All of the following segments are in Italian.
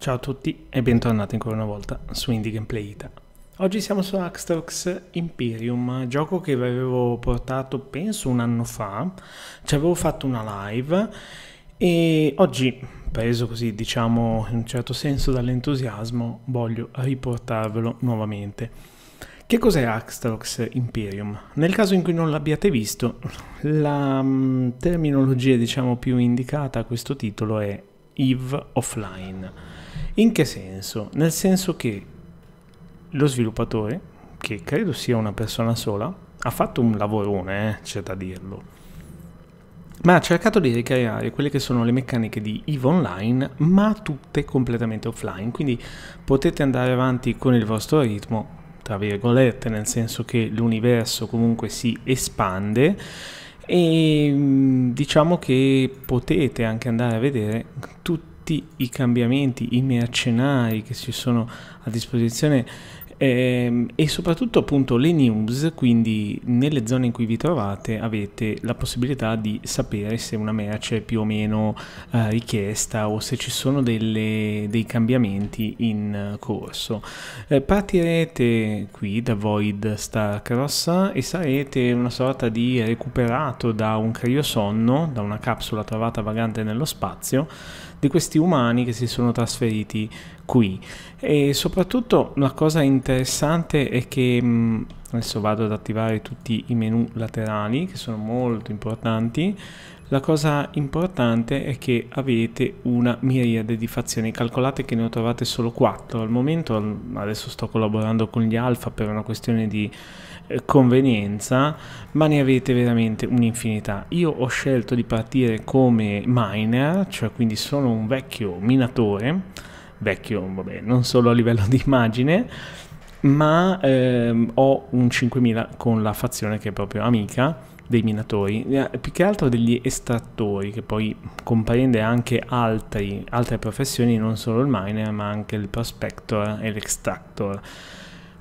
Ciao a tutti e bentornati ancora una volta su Indie Gameplay Ita. Oggi siamo su Axtrox Imperium, gioco che vi avevo portato penso un anno fa, ci avevo fatto una live e oggi, preso così diciamo in un certo senso dall'entusiasmo, voglio riportarvelo nuovamente. Che cos'è Axtrox Imperium? Nel caso in cui non l'abbiate visto, la mm, terminologia diciamo più indicata a questo titolo è EVE Offline. In che senso? Nel senso che lo sviluppatore, che credo sia una persona sola, ha fatto un lavorone, eh, c'è da dirlo, ma ha cercato di ricreare quelle che sono le meccaniche di EVE Online, ma tutte completamente offline, quindi potete andare avanti con il vostro ritmo, tra virgolette, nel senso che l'universo comunque si espande e mm, diciamo che potete anche andare a vedere tutti tutti i cambiamenti, i mercenari che ci sono a disposizione ehm, e soprattutto appunto le news, quindi nelle zone in cui vi trovate avete la possibilità di sapere se una merce è più o meno eh, richiesta o se ci sono delle, dei cambiamenti in corso. Eh, partirete qui da Void Starcross e sarete una sorta di recuperato da un criosonno, da una capsula trovata vagante nello spazio di questi umani che si sono trasferiti qui. E soprattutto una cosa interessante è che mh, mm, adesso vado ad attivare tutti i menu laterali che sono molto importanti. La cosa importante è che avete una miriade di fazioni, calcolate che ne ho trovate solo 4 al momento, adesso sto collaborando con gli alfa per una questione di eh, convenienza, ma ne avete veramente un'infinità. Io ho scelto di partire come miner, cioè quindi sono un vecchio minatore, vecchio, vabbè, non solo a livello di immagine, ma ehm, ho un 5000 con la fazione che è proprio amica dei minatori, eh, più che altro degli estrattori, che poi comprende anche altri, altre professioni, non solo il miner, ma anche il prospector e l'extractor.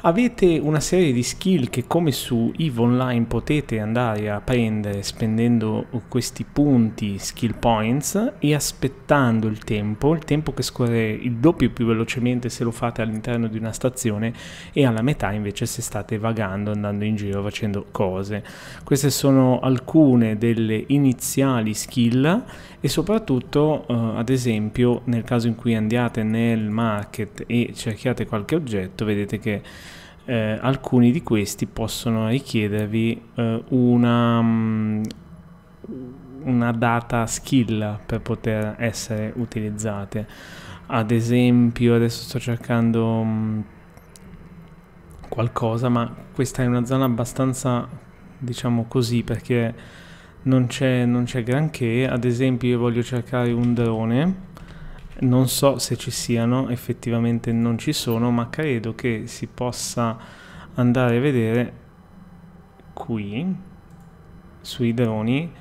Avete una serie di skill che come su EVE Online potete andare a prendere spendendo questi punti skill points e aspettando il tempo, il tempo che scorre il doppio più velocemente se lo fate all'interno di una stazione e alla metà invece se state vagando, andando in giro, facendo cose. Queste sono alcune delle iniziali skill e soprattutto eh, ad esempio nel caso in cui andiate nel market e cerchiate qualche oggetto vedete che eh, alcuni di questi possono richiedervi eh, una, mm, una data skill per poter essere utilizzate. Ad esempio, adesso sto cercando mm, qualcosa, ma questa è una zona abbastanza, diciamo così, perché non c'è, granché. Ad esempio, io voglio cercare un drone non so se ci siano, effettivamente non ci sono, ma credo che si possa andare a vedere qui sui droni.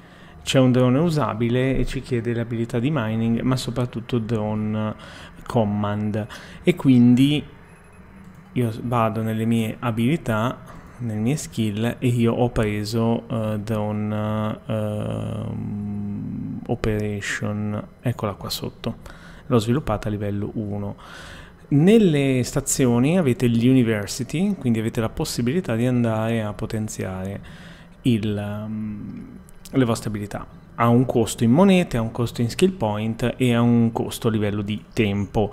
C'è un drone usabile e ci chiede le abilità di mining, ma soprattutto drone command. E quindi io vado nelle mie abilità, nelle mie skill e io ho preso uh, drone uh, operation. Eccola qua sotto l'ho sviluppata a livello 1. Nelle stazioni avete gli university, quindi avete la possibilità di andare a potenziare il, um, le vostre abilità. Ha un costo in monete, ha un costo in skill point e ha un costo a livello di tempo.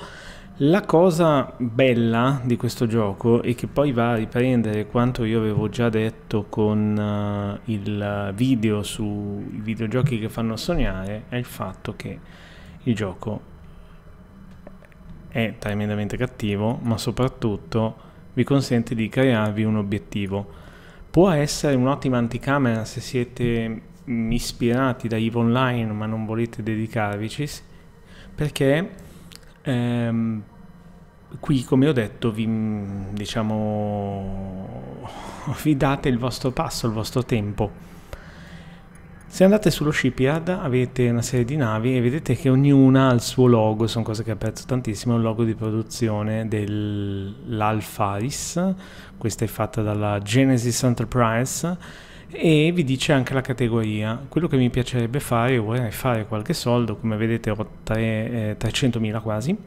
La cosa bella di questo gioco e che poi va a riprendere quanto io avevo già detto con uh, il video sui videogiochi che fanno sognare è il fatto che il gioco è tremendamente cattivo, ma soprattutto vi consente di crearvi un obiettivo. Può essere un'ottima anticamera se siete mm, ispirati da EVE Online ma non volete dedicarvici, perché ehm, qui, come ho detto, vi, mm, diciamo, vi date il vostro passo, il vostro tempo se andate sullo shipyard avete una serie di navi e vedete che ognuna ha il suo logo, sono cose che apprezzo tantissimo, il logo di produzione dell'Alphais, questa è fatta dalla Genesis Enterprise e vi dice anche la categoria. Quello che mi piacerebbe fare, vorrei fare qualche soldo, come vedete ho tre, eh, 300.000 quasi,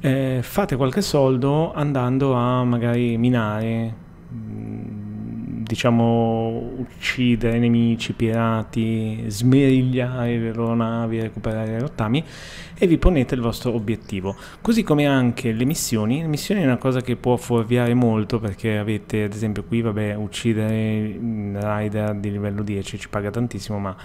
eh, fate qualche soldo andando a magari minare mm, diciamo, uccidere nemici, pirati, smerigliare le loro navi, recuperare i rottami e vi ponete il vostro obiettivo. Così come anche le missioni, le missioni è una cosa che può fuorviare molto perché avete ad esempio qui, vabbè, uccidere un rider di livello 10 ci paga tantissimo ma...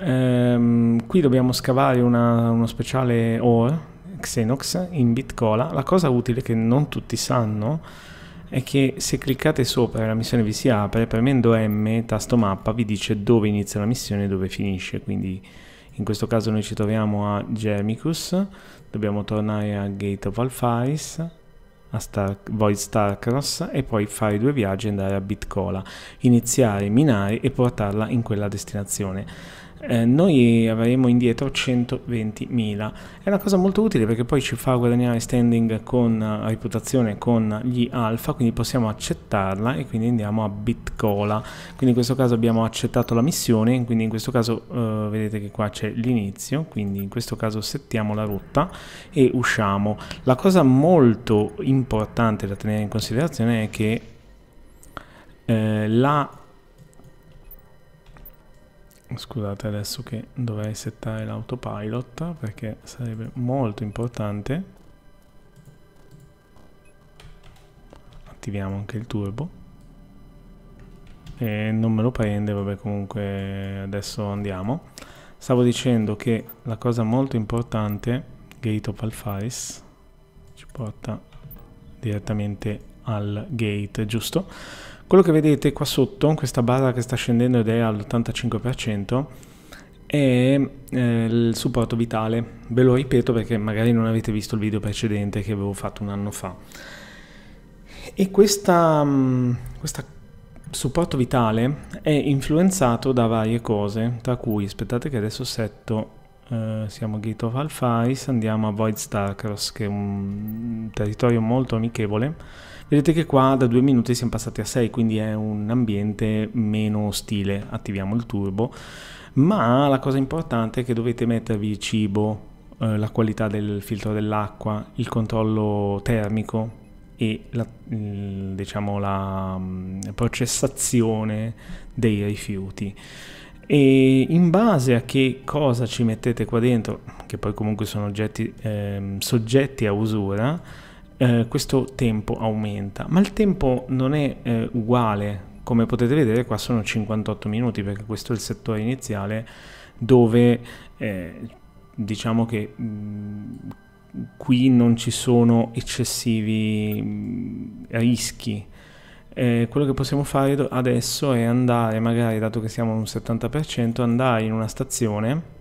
Ehm, qui dobbiamo scavare una, uno speciale ore Xenox in Bitcola. La cosa utile che non tutti sanno è che se cliccate sopra la missione vi si apre, premendo M, tasto mappa, vi dice dove inizia la missione e dove finisce, quindi in questo caso noi ci troviamo a Germicus, dobbiamo tornare a Gate of Alpharis, a Star, Void Starcross e poi fare due viaggi e andare a Bitcola, iniziare, minare e portarla in quella destinazione. Eh, noi avremo indietro 120.000. È una cosa molto utile perché poi ci fa guadagnare standing con eh, reputazione con gli alfa, quindi possiamo accettarla e quindi andiamo a Bitcola. Quindi in questo caso abbiamo accettato la missione, quindi in questo caso eh, vedete che qua c'è l'inizio, quindi in questo caso settiamo la rotta e usciamo. La cosa molto importante da tenere in considerazione è che eh, la scusate adesso che dovrei settare l'autopilot perché sarebbe molto importante attiviamo anche il turbo e non me lo prende vabbè comunque adesso andiamo stavo dicendo che la cosa molto importante gate of alfaris ci porta direttamente al gate giusto quello che vedete qua sotto, questa barra che sta scendendo ed è all'85%, è eh, il supporto vitale. Ve lo ripeto perché magari non avete visto il video precedente che avevo fatto un anno fa. E questo mm, questa supporto vitale è influenzato da varie cose, tra cui, aspettate che adesso setto Uh, siamo Gate of Alpharis, andiamo a Void Starcross che è un territorio molto amichevole Vedete che qua da due minuti siamo passati a 6, quindi è un ambiente meno ostile. Attiviamo il turbo. Ma la cosa importante è che dovete mettervi il cibo, eh, la qualità del filtro dell'acqua, il controllo termico e la, diciamo, la mm, processazione dei rifiuti e in base a che cosa ci mettete qua dentro, che poi comunque sono oggetti, eh, soggetti a usura, eh, questo tempo aumenta, ma il tempo non è eh, uguale, come potete vedere qua sono 58 minuti perché questo è il settore iniziale dove eh, diciamo che mh, mm, qui non ci sono eccessivi mh, mm, rischi. Eh, quello che possiamo fare adesso è andare, magari dato che siamo a un 70%, andare in una stazione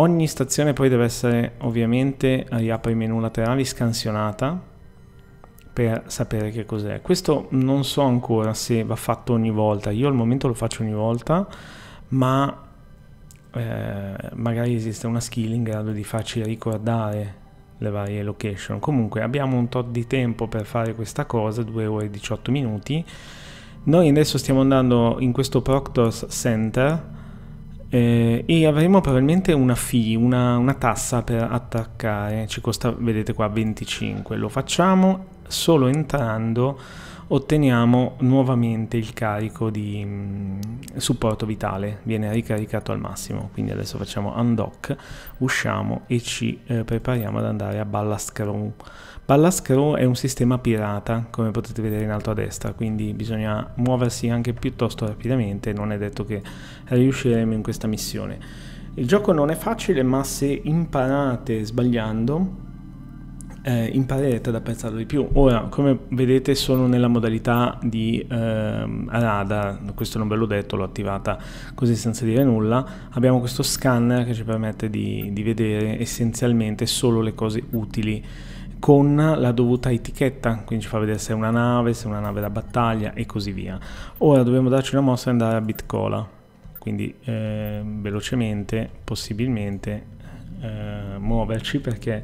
Ogni stazione poi deve essere ovviamente riapri i menu laterali scansionata per sapere che cos'è. Questo non so ancora se va fatto ogni volta, io al momento lo faccio ogni volta, ma eh, magari esiste una skill in grado di farci ricordare le varie location. Comunque abbiamo un tot di tempo per fare questa cosa, 2 ore e 18 minuti. Noi adesso stiamo andando in questo Proctors Center eh, e avremo probabilmente una fee, una, una, tassa per attaccare, ci costa, vedete qua, 25. Lo facciamo solo entrando otteniamo nuovamente il carico di mh, mm, supporto vitale, viene ricaricato al massimo, quindi adesso facciamo undock, usciamo e ci eh, prepariamo ad andare a Ballast Crew. Ballascrew è un sistema pirata, come potete vedere in alto a destra, quindi bisogna muoversi anche piuttosto rapidamente, non è detto che riusciremo in questa missione. Il gioco non è facile, ma se imparate sbagliando eh, imparerete ad apprezzarlo di più. Ora, come vedete, sono nella modalità di eh, radar, questo non ve l'ho detto, l'ho attivata così senza dire nulla. Abbiamo questo scanner che ci permette di, di vedere essenzialmente solo le cose utili con la dovuta etichetta, quindi ci fa vedere se è una nave, se è una nave da battaglia e così via. Ora dobbiamo darci una mossa e andare a Bitcola, quindi eh, velocemente, possibilmente eh, muoverci perché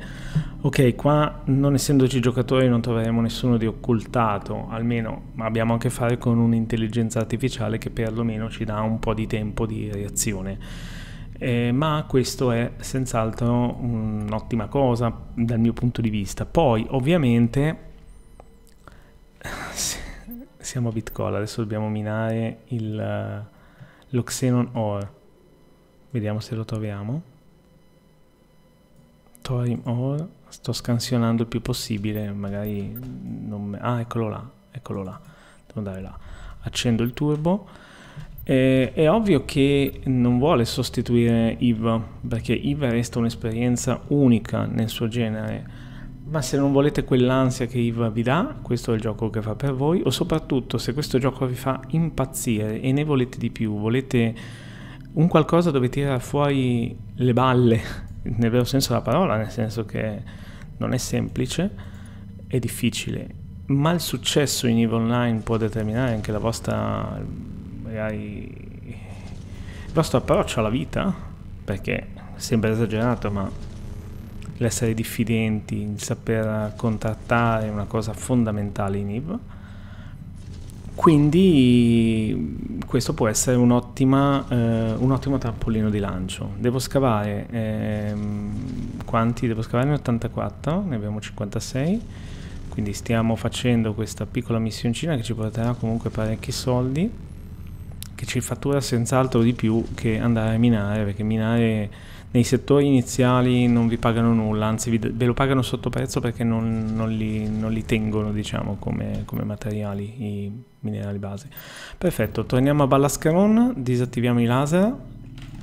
ok qua non essendoci giocatori non troveremo nessuno di occultato almeno abbiamo a che fare con un'intelligenza artificiale che perlomeno ci dà un po' di tempo di reazione eh, ma questo è senz'altro un'ottima cosa dal mio punto di vista. Poi ovviamente siamo a Bitcoin, adesso dobbiamo minare il, eh, lo Xenon Ore. Vediamo se lo troviamo. Thorium Ore, sto scansionando il più possibile, magari non... Ah, eccolo là, eccolo là, devo andare là. Accendo il turbo eh, è ovvio che non vuole sostituire IVA, perché IVA resta un'esperienza unica nel suo genere, ma se non volete quell'ansia che IVA vi dà, questo è il gioco che fa per voi, o soprattutto se questo gioco vi fa impazzire e ne volete di più, volete un qualcosa dove tirare fuori le balle, nel vero senso della parola, nel senso che non è semplice, è difficile, ma il successo in IVA Online può determinare anche la vostra magari il vostro approccio alla vita, perché sembra esagerato, ma l'essere diffidenti, il saper contrattare è una cosa fondamentale in IV. Quindi questo può essere un, ottima, eh, un ottimo trampolino di lancio. Devo scavare, eh, quanti devo scavare? Ne 84, ne abbiamo 56, quindi stiamo facendo questa piccola missioncina che ci porterà comunque parecchi soldi che ci fattura senz'altro di più che andare a minare, perché minare nei settori iniziali non vi pagano nulla, anzi vi, ve lo pagano sotto prezzo perché non, non, li, non li, tengono diciamo, come, come, materiali i minerali base. Perfetto, torniamo a Ballascaron, disattiviamo i laser,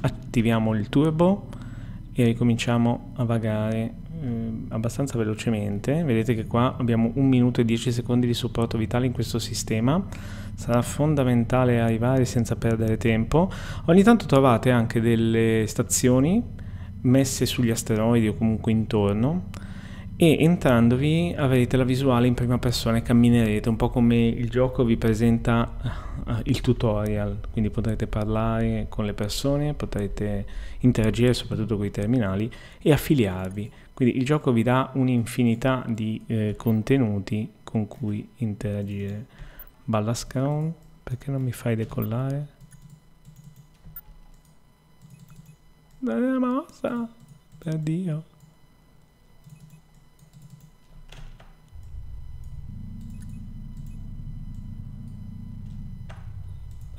attiviamo il turbo e ricominciamo a vagare eh, abbastanza velocemente. Vedete che qua abbiamo 1 minuto e 10 secondi di supporto vitale in questo sistema. Sarà fondamentale arrivare senza perdere tempo. Ogni tanto trovate anche delle stazioni messe sugli asteroidi o comunque intorno e entrandovi avrete la visuale in prima persona e camminerete un po' come il gioco vi presenta eh, il tutorial quindi potrete parlare con le persone potrete interagire soprattutto con i terminali e affiliarvi quindi il gioco vi dà un'infinità di eh, contenuti con cui interagire. Ballascrown, perché non mi fai decollare? Dai una mossa, per Dio.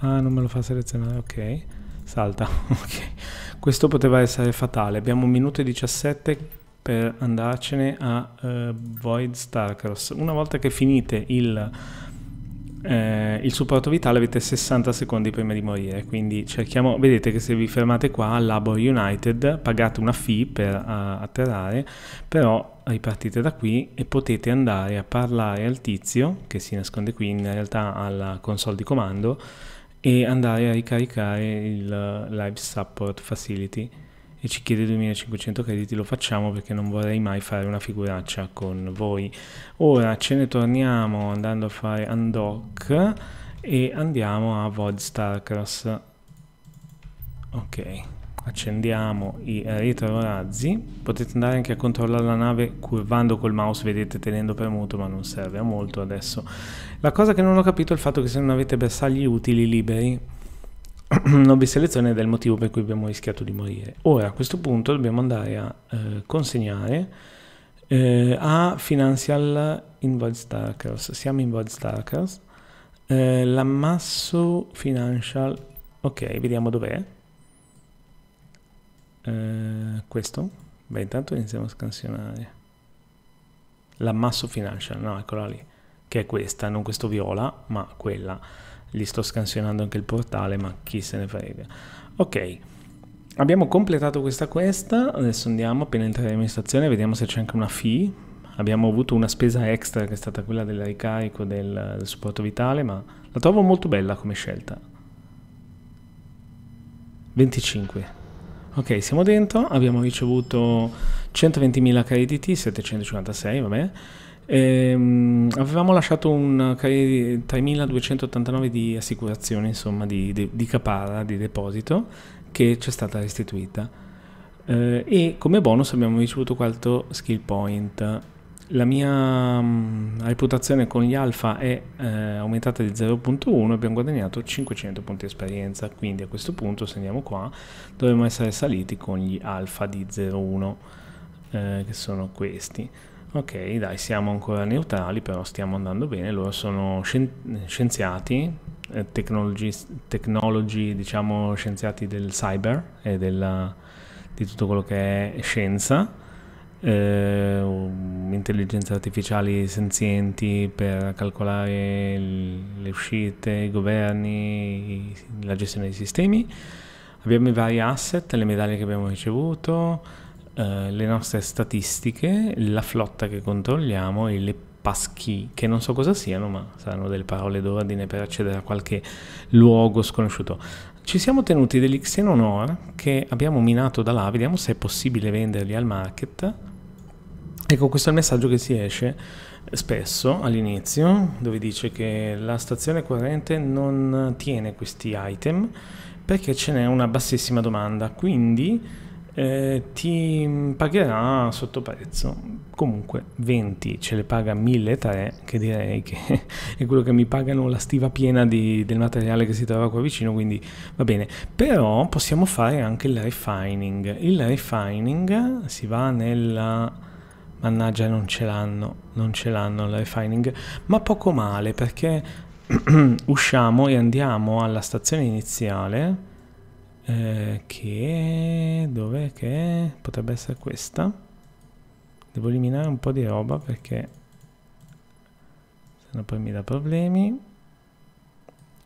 Ah, non me lo fa selezionare, ok. Salta, ok. Questo poteva essere fatale. Abbiamo un minuto e 17 per andarcene a uh, Void Starkers. Una volta che finite il, eh, il supporto vitale avete 60 secondi prima di morire, quindi cerchiamo, vedete che se vi fermate qua a Labor United pagate una fee per uh, atterrare, però ripartite da qui e potete andare a parlare al tizio che si nasconde qui in realtà alla console di comando e andare a ricaricare il eh, Live Support Facility e ci chiede 2500 crediti, lo facciamo perché non vorrei mai fare una figuraccia con voi. Ora ce ne torniamo andando a fare undock e andiamo a VOD Starcross. Ok, accendiamo i retrorazzi. Potete andare anche a controllare la nave curvando col mouse, vedete tenendo premuto, ma non serve a molto adesso. La cosa che non ho capito è il fatto che se non avete bersagli utili liberi l'obiezione ed è il motivo per cui abbiamo rischiato di morire. Ora, a questo punto, dobbiamo andare a eh, consegnare eh, a Financial Invoice Starkers. Siamo in Invoice Starkers. Eh, l'ammasso Financial... Ok, vediamo dov'è. Eh, questo. Beh, intanto iniziamo a scansionare. L'ammasso Financial, no, eccola lì. Che è questa, non questo viola, ma quella gli sto scansionando anche il portale, ma chi se ne frega. Ok, abbiamo completato questa questa, adesso andiamo appena entreremo in stazione, vediamo se c'è anche una fee. Abbiamo avuto una spesa extra che è stata quella del ricarico del, del supporto vitale, ma la trovo molto bella come scelta. 25. Ok, siamo dentro, abbiamo ricevuto 120.000 crediti, 756, vabbè. Ehm, avevamo lasciato un 3289 di assicurazione, insomma, di, di, di capara, di deposito, che ci è stata restituita. Eh, e come bonus abbiamo ricevuto 4 skill point. La mia mh, mm, reputazione con gli alfa è eh, aumentata di 0.1 abbiamo guadagnato 500 punti esperienza, quindi a questo punto se andiamo qua dovremmo essere saliti con gli alfa di 0.1, eh, che sono questi. Ok, dai, siamo ancora neutrali, però stiamo andando bene. Loro sono scien scienziati, eh, tecnologi, diciamo scienziati del cyber e della, di tutto quello che è scienza, eh, intelligenze artificiali senzienti per calcolare le uscite, i governi, la gestione dei sistemi. Abbiamo i vari asset, le medaglie che abbiamo ricevuto eh, le nostre statistiche, la flotta che controlliamo e le paschi, che non so cosa siano, ma saranno delle parole d'ordine per accedere a qualche luogo sconosciuto. Ci siamo tenuti degli Xenon Ore che abbiamo minato da là, vediamo se è possibile venderli al market. Ecco, questo è il messaggio che si esce spesso all'inizio, dove dice che la stazione corrente non tiene questi item perché ce n'è una bassissima domanda, quindi eh, ti pagherà sotto prezzo comunque 20 ce le paga 1.300 che direi che è quello che mi pagano la stiva piena di, del materiale che si trova qua vicino quindi va bene però possiamo fare anche il refining il refining si va nella mannaggia non ce l'hanno non ce l'hanno il refining ma poco male perché usciamo e andiamo alla stazione iniziale eh, che dov'è che potrebbe essere questa devo eliminare un po' di roba perché se no poi mi dà problemi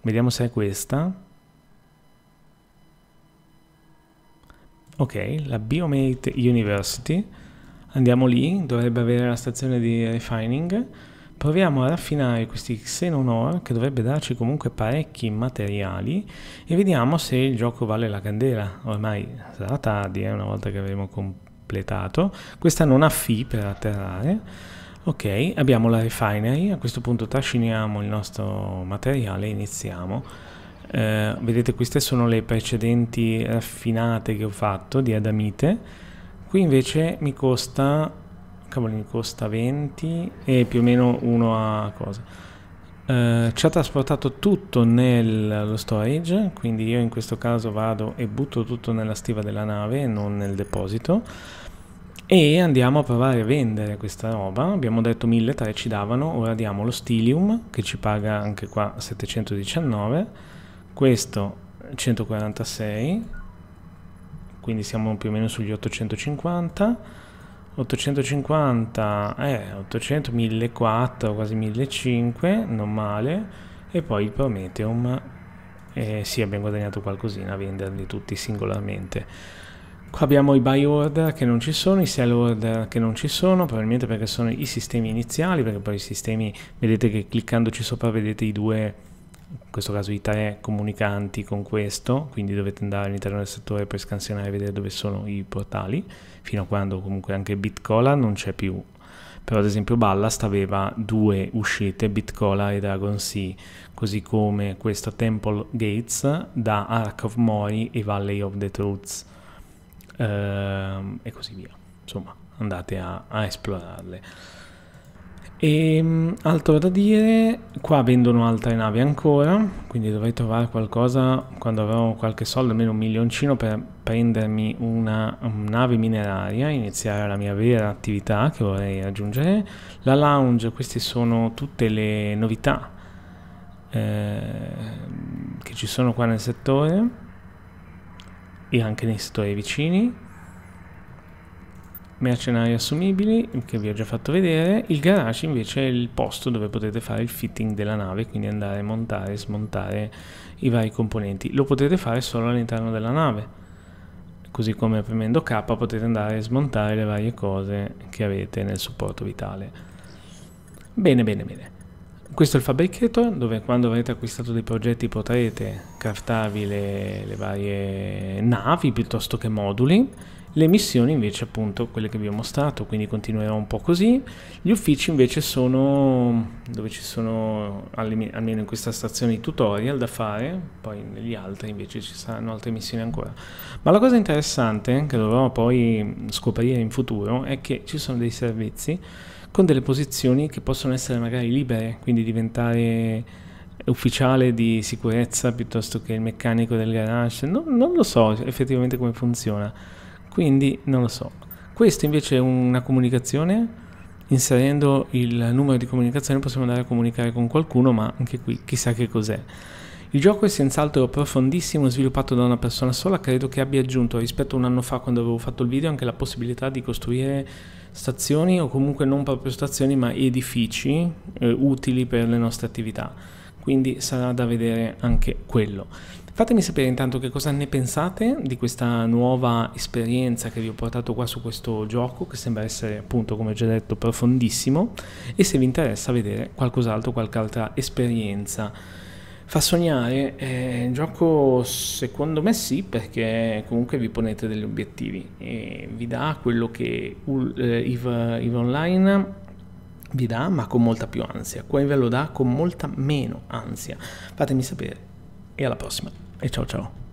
vediamo se è questa ok la Biomate University andiamo lì dovrebbe avere la stazione di refining Proviamo a raffinare questi Xenonor che dovrebbe darci comunque parecchi materiali e vediamo se il gioco vale la candela. Ormai sarà tardi, eh, una volta che avremo completato. Questa non ha fee per atterrare. Ok, abbiamo la refinery, a questo punto trasciniamo il nostro materiale e iniziamo. Eh, vedete queste sono le precedenti raffinate che ho fatto di adamite. Qui invece mi costa Cabolin costa 20 e più o meno uno a cosa. Uh, ci ha trasportato tutto nello storage, quindi io in questo caso vado e butto tutto nella stiva della nave, non nel deposito. E andiamo a provare a vendere questa roba. Abbiamo detto 1.300 ci davano, ora diamo lo Stilium che ci paga anche qua 719, questo 146, quindi siamo più o meno sugli 850 850, eh, 800, 1400, quasi 1500, non male. E poi il Prometheum, eh, sì, abbiamo guadagnato qualcosina a venderli tutti singolarmente. Qua abbiamo i buy order che non ci sono, i sell order che non ci sono, probabilmente perché sono i sistemi iniziali, perché poi i sistemi, vedete che cliccandoci sopra vedete i due in questo caso i tre comunicanti con questo, quindi dovete andare all'interno del settore per scansionare e vedere dove sono i portali, fino a quando comunque anche Bitcola non c'è più. Però ad esempio Ballast aveva due uscite, Bitcola e Dragon Sea, così come questo Temple Gates da Ark of Mori e Valley of the Truths ehm, e così via. Insomma, andate a, a esplorarle. E ehm, altro da dire, qua vendono altre navi ancora, quindi dovrei trovare qualcosa quando avrò qualche soldo, almeno un milioncino per prendermi una, mm, nave mineraria, iniziare la mia vera attività che vorrei raggiungere. La lounge, queste sono tutte le novità eh, che ci sono qua nel settore e anche nei settori vicini mercenari assumibili che vi ho già fatto vedere il garage invece è il posto dove potete fare il fitting della nave quindi andare a montare e smontare i vari componenti lo potete fare solo all'interno della nave così come premendo K potete andare a smontare le varie cose che avete nel supporto vitale bene bene bene questo è il fabbricator dove quando avrete acquistato dei progetti potrete craftarvi le, le varie navi piuttosto che moduli le missioni invece appunto quelle che vi ho mostrato, quindi continuerò un po' così. Gli uffici invece sono dove ci sono almeno in questa stazione i tutorial da fare, poi negli altri invece ci saranno altre missioni ancora. Ma la cosa interessante che dovrò poi scoprire in futuro è che ci sono dei servizi con delle posizioni che possono essere magari libere, quindi diventare ufficiale di sicurezza piuttosto che il meccanico del garage, no, non lo so effettivamente come funziona quindi non lo so. Questa invece è una comunicazione. Inserendo il numero di comunicazione possiamo andare a comunicare con qualcuno, ma anche qui chissà che cos'è. Il gioco è senz'altro profondissimo, sviluppato da una persona sola, credo che abbia aggiunto rispetto a un anno fa quando avevo fatto il video anche la possibilità di costruire stazioni o comunque non proprio stazioni ma edifici eh, utili per le nostre attività quindi sarà da vedere anche quello. Fatemi sapere intanto che cosa ne pensate di questa nuova esperienza che vi ho portato qua su questo gioco che sembra essere appunto come ho già detto profondissimo e se vi interessa vedere qualcos'altro, qualche altra esperienza. Fa sognare? Eh, il gioco secondo me sì perché comunque vi ponete degli obiettivi e vi dà quello che uh, EVE, EVE Online vi dà ma con molta più ansia, qua ve lo dà con molta meno ansia. Fatemi sapere e alla prossima e ciao ciao.